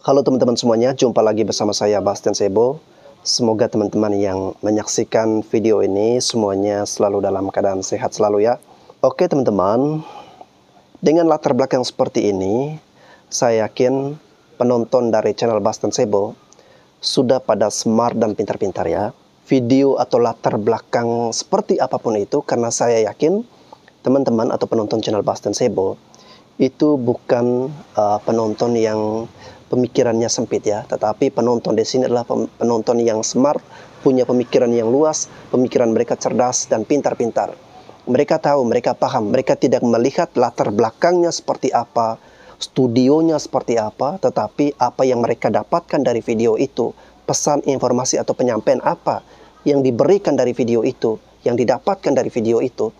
Halo teman-teman semuanya, jumpa lagi bersama saya Bastian Sebo. Semoga teman-teman yang menyaksikan video ini semuanya selalu dalam keadaan sehat selalu ya. Oke teman-teman, dengan latar belakang seperti ini, saya yakin penonton dari channel Bastian Sebo sudah pada smart dan pintar-pintar ya. Video atau latar belakang seperti apapun itu karena saya yakin teman-teman atau penonton channel Bastian Sebo itu bukan uh, penonton yang pemikirannya sempit ya, tetapi penonton di sini adalah penonton yang smart, punya pemikiran yang luas, pemikiran mereka cerdas dan pintar-pintar. Mereka tahu, mereka paham, mereka tidak melihat latar belakangnya seperti apa, studionya seperti apa, tetapi apa yang mereka dapatkan dari video itu, pesan, informasi atau penyampaian apa yang diberikan dari video itu, yang didapatkan dari video itu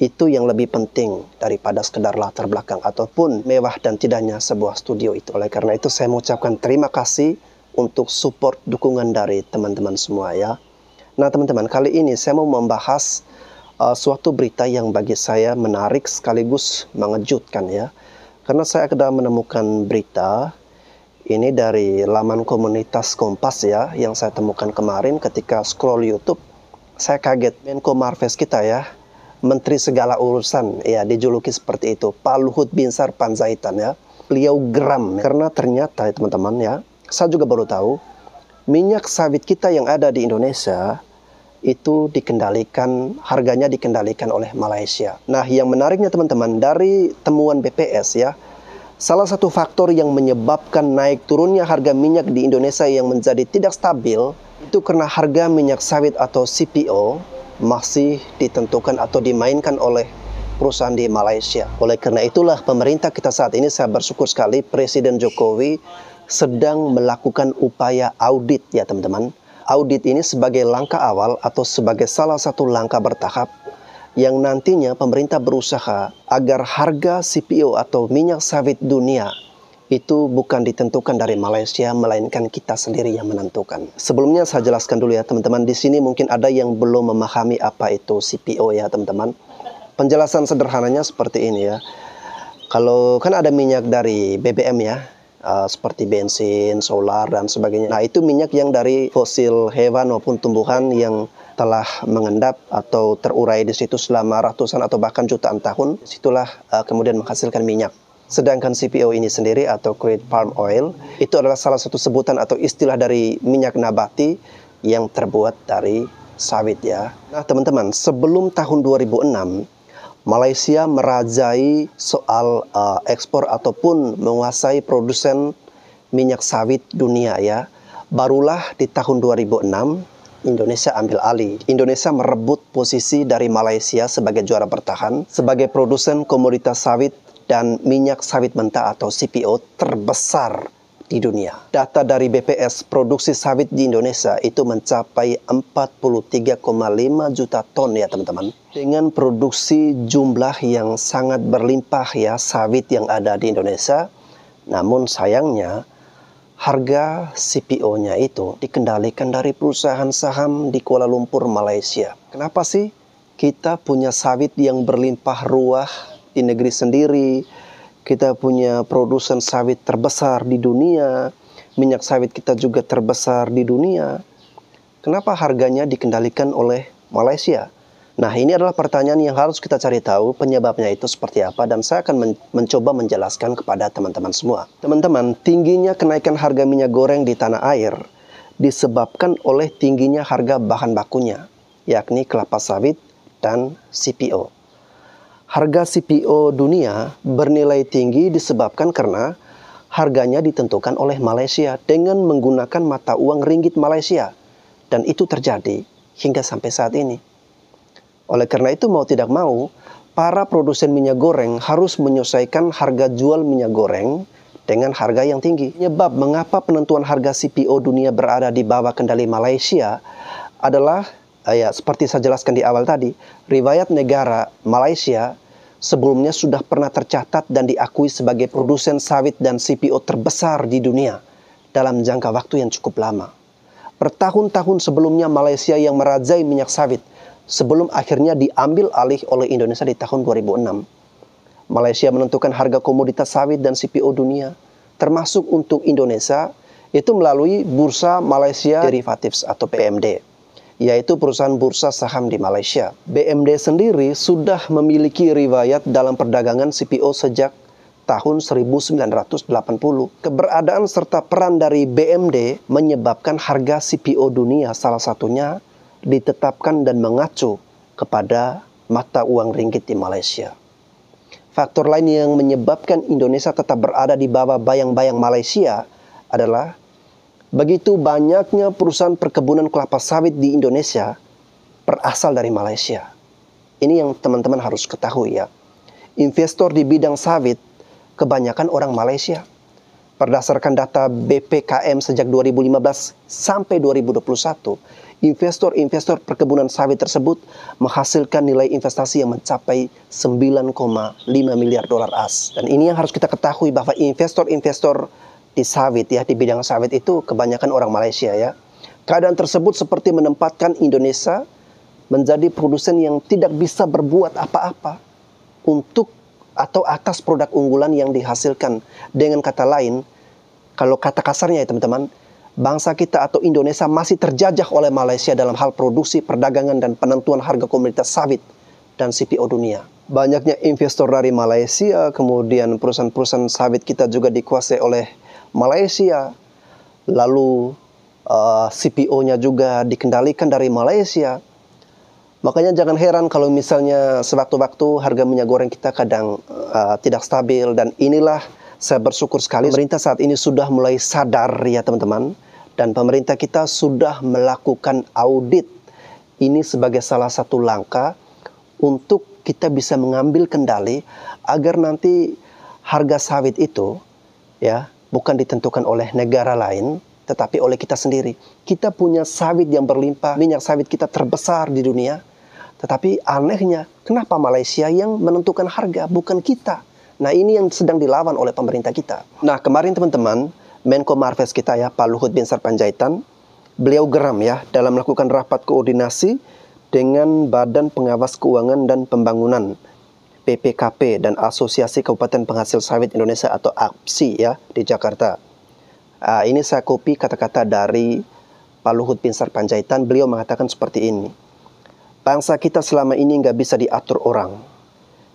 itu yang lebih penting daripada sekedar latar belakang ataupun mewah dan tidaknya sebuah studio itu. Oleh karena itu saya mengucapkan terima kasih untuk support dukungan dari teman-teman semua ya. Nah teman-teman kali ini saya mau membahas uh, suatu berita yang bagi saya menarik sekaligus mengejutkan ya. Karena saya sudah menemukan berita ini dari laman komunitas Kompas ya yang saya temukan kemarin ketika scroll YouTube. Saya kaget Menko Marves kita ya menteri segala urusan ya dijuluki seperti itu Pak Luhut Binsar Panjaitan ya beliau geram ya. karena ternyata ya, teman-teman ya saya juga baru tahu minyak sawit kita yang ada di Indonesia itu dikendalikan harganya dikendalikan oleh Malaysia nah yang menariknya teman-teman dari temuan BPS ya Salah satu faktor yang menyebabkan naik turunnya harga minyak di Indonesia yang menjadi tidak stabil itu karena harga minyak sawit atau CPO masih ditentukan atau dimainkan oleh perusahaan di Malaysia. Oleh karena itulah pemerintah kita saat ini saya bersyukur sekali Presiden Jokowi sedang melakukan upaya audit ya teman-teman. Audit ini sebagai langkah awal atau sebagai salah satu langkah bertahap yang nantinya pemerintah berusaha agar harga CPO atau minyak sawit dunia itu bukan ditentukan dari Malaysia, melainkan kita sendiri yang menentukan. Sebelumnya saya jelaskan dulu ya teman-teman, di sini mungkin ada yang belum memahami apa itu CPO ya teman-teman. Penjelasan sederhananya seperti ini ya. Kalau kan ada minyak dari BBM ya, uh, seperti bensin, solar, dan sebagainya. Nah, itu minyak yang dari fosil hewan maupun tumbuhan yang telah mengendap atau terurai di situ selama ratusan atau bahkan jutaan tahun. Situlah uh, eh, kemudian menghasilkan minyak. Sedangkan CPO ini sendiri atau crude palm oil itu adalah salah satu sebutan atau istilah dari minyak nabati yang terbuat dari sawit ya. Nah, teman-teman, sebelum tahun 2006 Malaysia merajai soal uh, ekspor ataupun menguasai produsen minyak sawit dunia ya. Barulah di tahun 2006 Indonesia ambil alih. Indonesia merebut posisi dari Malaysia sebagai juara bertahan, sebagai produsen komoditas sawit dan minyak sawit mentah atau CPO terbesar di dunia. Data dari BPS produksi sawit di Indonesia itu mencapai 43,5 juta ton ya teman-teman. Dengan produksi jumlah yang sangat berlimpah ya sawit yang ada di Indonesia. Namun sayangnya harga CPO-nya itu dikendalikan dari perusahaan saham di Kuala Lumpur, Malaysia. Kenapa sih kita punya sawit yang berlimpah ruah di negeri sendiri, kita punya produsen sawit terbesar di dunia, minyak sawit kita juga terbesar di dunia. Kenapa harganya dikendalikan oleh Malaysia? Nah, ini adalah pertanyaan yang harus kita cari tahu penyebabnya itu seperti apa dan saya akan men mencoba menjelaskan kepada teman-teman semua. Teman-teman, tingginya kenaikan harga minyak goreng di tanah air disebabkan oleh tingginya harga bahan bakunya, yakni kelapa sawit dan CPO. Harga CPO dunia bernilai tinggi disebabkan karena harganya ditentukan oleh Malaysia dengan menggunakan mata uang ringgit Malaysia. Dan itu terjadi hingga sampai saat ini. Oleh karena itu mau tidak mau, para produsen minyak goreng harus menyesuaikan harga jual minyak goreng dengan harga yang tinggi. Penyebab mengapa penentuan harga CPO dunia berada di bawah kendali Malaysia adalah eh, ya seperti saya jelaskan di awal tadi, riwayat negara Malaysia sebelumnya sudah pernah tercatat dan diakui sebagai produsen sawit dan CPO terbesar di dunia dalam jangka waktu yang cukup lama. Bertahun-tahun sebelumnya Malaysia yang merajai minyak sawit sebelum akhirnya diambil alih oleh Indonesia di tahun 2006. Malaysia menentukan harga komoditas sawit dan CPO dunia termasuk untuk Indonesia itu melalui Bursa Malaysia Derivatives atau PMD yaitu perusahaan bursa saham di Malaysia. BMD sendiri sudah memiliki riwayat dalam perdagangan CPO sejak tahun 1980. Keberadaan serta peran dari BMD menyebabkan harga CPO dunia salah satunya ditetapkan dan mengacu kepada mata uang ringgit di Malaysia. Faktor lain yang menyebabkan Indonesia tetap berada di bawah bayang-bayang Malaysia adalah Begitu banyaknya perusahaan perkebunan kelapa sawit di Indonesia berasal dari Malaysia. Ini yang teman-teman harus ketahui ya. Investor di bidang sawit kebanyakan orang Malaysia. Berdasarkan data BPKM sejak 2015 sampai 2021, investor-investor perkebunan sawit tersebut menghasilkan nilai investasi yang mencapai 9,5 miliar dolar AS. Dan ini yang harus kita ketahui bahwa investor-investor di sawit ya, di bidang sawit itu kebanyakan orang Malaysia ya. Keadaan tersebut seperti menempatkan Indonesia menjadi produsen yang tidak bisa berbuat apa-apa untuk atau atas produk unggulan yang dihasilkan. Dengan kata lain, kalau kata kasarnya ya teman-teman, bangsa kita atau Indonesia masih terjajah oleh Malaysia dalam hal produksi, perdagangan, dan penentuan harga komunitas sawit dan CPO dunia. Banyaknya investor dari Malaysia, kemudian perusahaan-perusahaan sawit kita juga dikuasai oleh Malaysia. Lalu uh, CPO-nya juga dikendalikan dari Malaysia. Makanya jangan heran kalau misalnya sewaktu-waktu harga minyak goreng kita kadang uh, tidak stabil dan inilah saya bersyukur sekali pemerintah saat ini sudah mulai sadar ya teman-teman dan pemerintah kita sudah melakukan audit. Ini sebagai salah satu langkah untuk kita bisa mengambil kendali agar nanti harga sawit itu ya bukan ditentukan oleh negara lain, tetapi oleh kita sendiri. Kita punya sawit yang berlimpah, minyak sawit kita terbesar di dunia. Tetapi anehnya, kenapa Malaysia yang menentukan harga, bukan kita? Nah, ini yang sedang dilawan oleh pemerintah kita. Nah, kemarin teman-teman, Menko Marves kita ya, Pak Luhut Binsar Panjaitan, beliau geram ya dalam melakukan rapat koordinasi dengan Badan Pengawas Keuangan dan Pembangunan PPKP dan Asosiasi Kabupaten Penghasil Sawit Indonesia atau APSI ya di Jakarta. Uh, ini saya copy kata-kata dari Pak Luhut Pinsar Panjaitan, beliau mengatakan seperti ini. Bangsa kita selama ini nggak bisa diatur orang.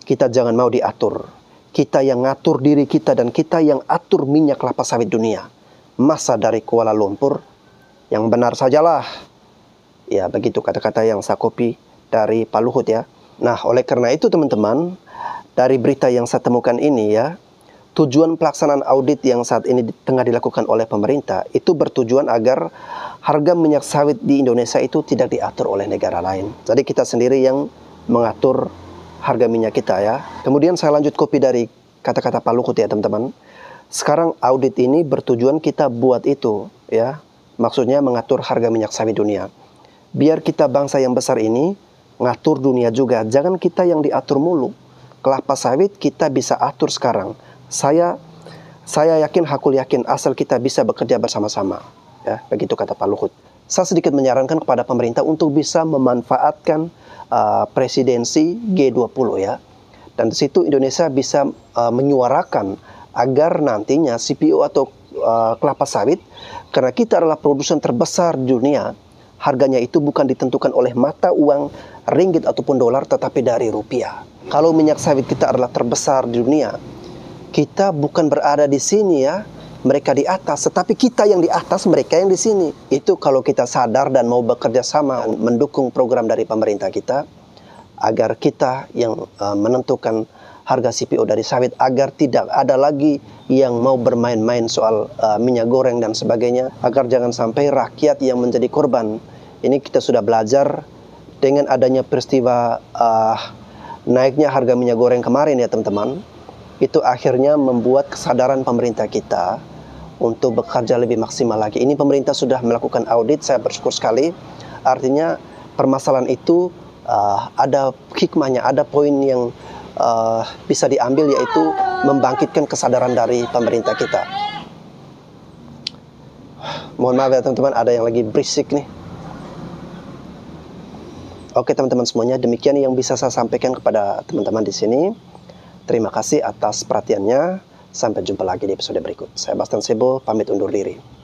Kita jangan mau diatur. Kita yang ngatur diri kita dan kita yang atur minyak kelapa sawit dunia. Masa dari Kuala Lumpur? Yang benar sajalah. Ya begitu kata-kata yang saya copy dari Pak Luhut ya. Nah, oleh karena itu teman-teman, dari berita yang saya temukan ini ya, tujuan pelaksanaan audit yang saat ini tengah dilakukan oleh pemerintah itu bertujuan agar harga minyak sawit di Indonesia itu tidak diatur oleh negara lain. Jadi kita sendiri yang mengatur harga minyak kita ya. Kemudian saya lanjut kopi dari kata-kata Pak Luhut ya teman-teman. Sekarang audit ini bertujuan kita buat itu ya. Maksudnya mengatur harga minyak sawit dunia. Biar kita bangsa yang besar ini ngatur dunia juga. Jangan kita yang diatur mulu. Kelapa sawit kita bisa atur sekarang. Saya saya yakin hakul yakin asal kita bisa bekerja bersama-sama. Ya, begitu kata Pak Luhut. Saya sedikit menyarankan kepada pemerintah untuk bisa memanfaatkan uh, presidensi G20 ya. Dan di situ Indonesia bisa uh, menyuarakan agar nantinya CPO atau uh, kelapa sawit karena kita adalah produsen terbesar dunia Harganya itu bukan ditentukan oleh mata uang ringgit ataupun dolar tetapi dari rupiah. Kalau minyak sawit kita adalah terbesar di dunia, kita bukan berada di sini ya, mereka di atas, tetapi kita yang di atas, mereka yang di sini. Itu kalau kita sadar dan mau bekerja sama mendukung program dari pemerintah kita agar kita yang eh, menentukan harga CPO dari sawit agar tidak ada lagi yang mau bermain-main soal uh, minyak goreng dan sebagainya agar jangan sampai rakyat yang menjadi korban. Ini kita sudah belajar dengan adanya peristiwa uh, naiknya harga minyak goreng kemarin ya teman-teman. Itu akhirnya membuat kesadaran pemerintah kita untuk bekerja lebih maksimal lagi. Ini pemerintah sudah melakukan audit, saya bersyukur sekali. Artinya permasalahan itu uh, ada hikmahnya, ada poin yang uh, bisa diambil yaitu membangkitkan kesadaran dari pemerintah kita. Mohon maaf ya teman-teman, ada yang lagi berisik nih. Oke teman-teman semuanya, demikian yang bisa saya sampaikan kepada teman-teman di sini. Terima kasih atas perhatiannya. Sampai jumpa lagi di episode berikut. Saya Bastian Sebo, pamit undur diri.